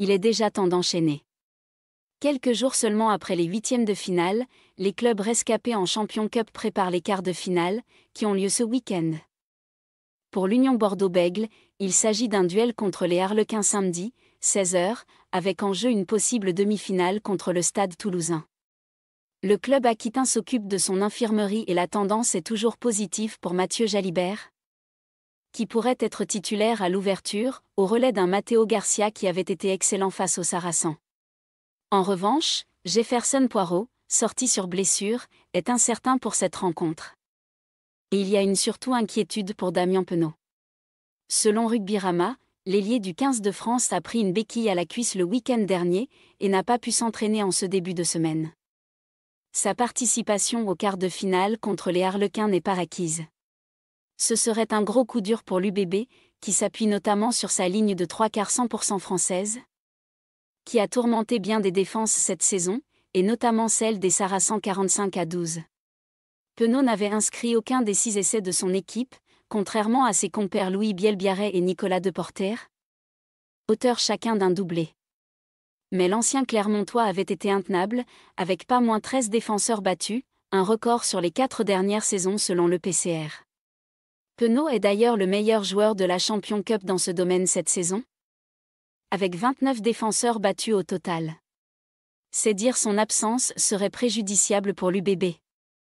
il est déjà temps d'enchaîner. Quelques jours seulement après les huitièmes de finale, les clubs rescapés en Champion Cup préparent les quarts de finale, qui ont lieu ce week-end. Pour l'Union Bordeaux-Bègle, il s'agit d'un duel contre les Harlequins samedi, 16h, avec en jeu une possible demi-finale contre le Stade toulousain. Le club aquitain s'occupe de son infirmerie et la tendance est toujours positive pour Mathieu Jalibert, qui pourrait être titulaire à l'ouverture, au relais d'un Matteo Garcia qui avait été excellent face aux Saracens. En revanche, Jefferson Poirot, sorti sur blessure, est incertain pour cette rencontre. Et il y a une surtout inquiétude pour Damien Penaud. Selon Rama, l'ailier du 15 de France a pris une béquille à la cuisse le week-end dernier et n'a pas pu s'entraîner en ce début de semaine. Sa participation au quart de finale contre les Harlequins n'est pas acquise ce serait un gros coup dur pour l'UBB, qui s'appuie notamment sur sa ligne de trois quarts 100% française, qui a tourmenté bien des défenses cette saison, et notamment celle des Saracens 45 à 12. Penaud n'avait inscrit aucun des six essais de son équipe, contrairement à ses compères Louis Bielbiaret et Nicolas Deporter, auteurs chacun d'un doublé. Mais l'ancien Clermontois avait été intenable, avec pas moins 13 défenseurs battus, un record sur les quatre dernières saisons selon le PCR. Penaud est d'ailleurs le meilleur joueur de la Champion Cup dans ce domaine cette saison, avec 29 défenseurs battus au total. C'est dire son absence serait préjudiciable pour l'UBB.